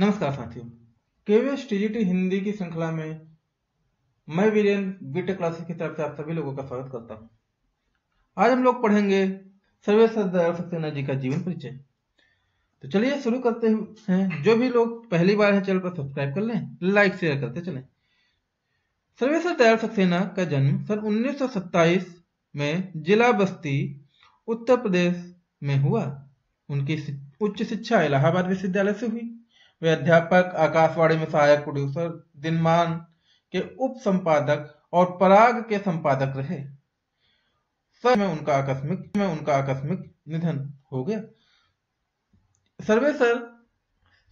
नमस्कार साथियों KVS TGT Hindi की श्रृंखला में मैं वीरेन बीटेक क्लासेस की तरफ से आप सभी लोगों का स्वागत करता हूं आज हम लोग पढ़ेंगे सरदार सक्सेना जी का जीवन परिचय तो चलिए शुरू करते हैं जो भी लोग पहली बार है चैनल पर सब्सक्राइब कर लें लाइक शेयर करते चलें सर्वेश्वर दयाल सक्सेना का जन्म सन उन्नीस में जिला बस्ती उत्तर प्रदेश में हुआ उनकी उच्च शिक्षा इलाहाबाद विश्वविद्यालय से हुई वे अध्यापक आकाशवाणी में सहायक प्रोड्यूसर दिनमान के उप संपादक और पराग के संपादक रहे सर में उनका आकस्मिक में उनका आकस्मिक निधन हो गया सर्वे सर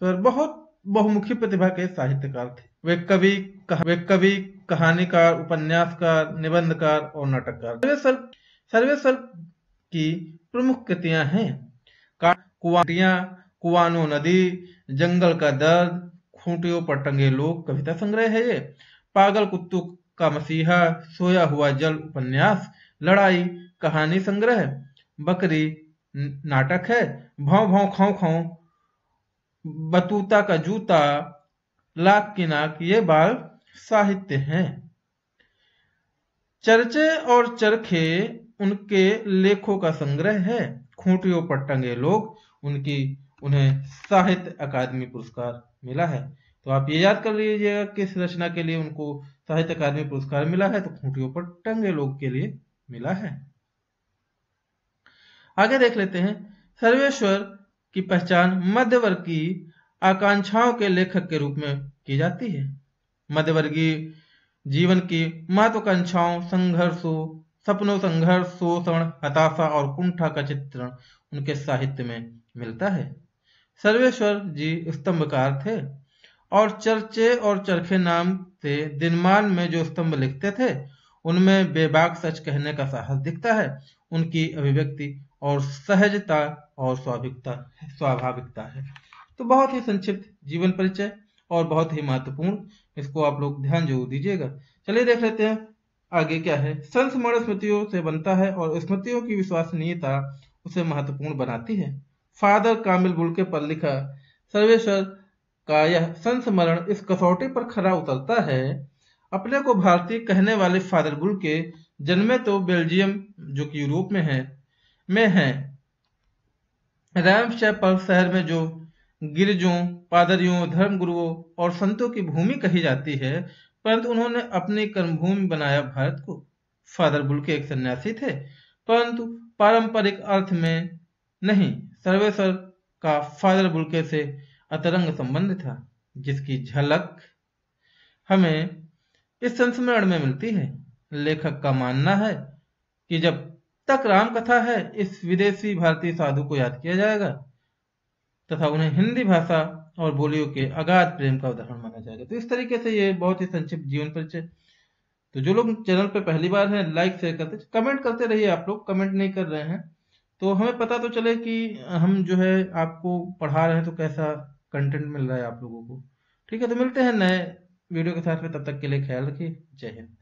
सर बहुत बहुमुखी प्रतिभा के साहित्यकार थे वे कवि वे कवि कहानीकार उपन्यासकार निबंधकार और नाटककार सर्वे सर सर्वे सर की प्रमुख कृतियां हैं कुआटियां कुआनो नदी जंगल का दर्द खूंटियों पर टंगे लोग कविता संग्रह है ये पागल कुत्तू का मसीहा सोया हुआ जल उपन्यास लड़ाई कहानी संग्रह बकरी नाटक है भाव भाव खाऊ खाऊ बतूता का जूता लाख की नाक ये बाल साहित्य हैं चर्चे और चरखे उनके लेखों का संग्रह है खूंटियों पर टंगे लोग उनकी उन्हें साहित्य अकादमी पुरस्कार मिला है तो आप ये याद कर लीजिएगा किस रचना के लिए उनको साहित्य अकादमी पुरस्कार मिला है तो खूंटियों पर टंगे लोग के लिए मिला है आगे देख लेते हैं सर्वेश्वर की पहचान मध्यवर्गीय की आकांक्षाओं के लेखक के रूप में की जाती है मध्यवर्गीय जीवन की महत्वाकांक्षाओं संघर्षों सपनों संघर्ष शोषण हताशा और कुंठा का चित्रण उनके साहित्य में मिलता है सर्वेश्वर जी स्तंभकार थे और चर्चे और चरखे नाम से दिनमान में जो स्तंभ लिखते थे उनमें बेबाक सच कहने का साहस दिखता है उनकी अभिव्यक्ति और सहजता और स्वाभिकता स्वाभाविकता है तो बहुत ही संक्षिप्त जीवन परिचय और बहुत ही महत्वपूर्ण इसको आप लोग ध्यान जरूर दीजिएगा चलिए देख लेते हैं आगे क्या है संस्मरण स्मृतियों से बनता है और स्मृतियों की विश्वसनीयता उसे महत्वपूर्ण बनाती है फादर कामिल बुड़के पर लिखा सर्वेश्वर का यह संस्मरण इस कसौटी पर खरा उतरता है अपने को भारतीय कहने वाले फादर बुड़के जन्मे तो बेल्जियम जो कि यूरोप में है में है शहर में जो गिरजों पादरियों धर्मगुरुओं और संतों की भूमि कही जाती है परंतु उन्होंने अपनी कर्मभूमि बनाया भारत को फादर बुलके एक सन्यासी थे परंतु पारंपरिक अर्थ में नहीं सर्वेश्वर का फादर बुलके से अतरंग संबंध था जिसकी झलक हमें इस संस्मरण में मिलती है लेखक का मानना है कि जब तक राम कथा है इस विदेशी भारतीय साधु को याद किया जाएगा तथा उन्हें हिंदी भाषा और बोलियों के अगाध प्रेम का उदाहरण माना जाएगा तो इस तरीके से ये बहुत ही संक्षिप्त जीवन परिचय तो जो लोग चैनल पर पहली बार हैं लाइक शेयर करते कमेंट करते रहिए आप लोग कमेंट नहीं कर रहे हैं तो हमें पता तो चले कि हम जो है आपको पढ़ा रहे हैं तो कैसा कंटेंट मिल रहा है आप लोगों को ठीक है तो मिलते हैं नए वीडियो के साथ में तब तक के लिए ख्याल रखिए जय हिंद